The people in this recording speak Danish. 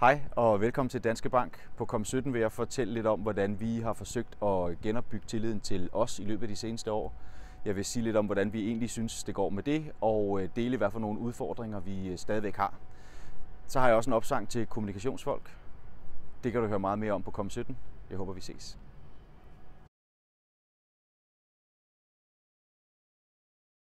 Hej og velkommen til Danske Bank. På COM17 vil jeg fortælle lidt om, hvordan vi har forsøgt at genopbygge tilliden til os i løbet af de seneste år. Jeg vil sige lidt om, hvordan vi egentlig synes, det går med det, og øh, dele hvad for nogle udfordringer, vi øh, stadigvæk har. Så har jeg også en opsang til kommunikationsfolk. Det kan du høre meget mere om på COM17. Jeg håber, vi ses.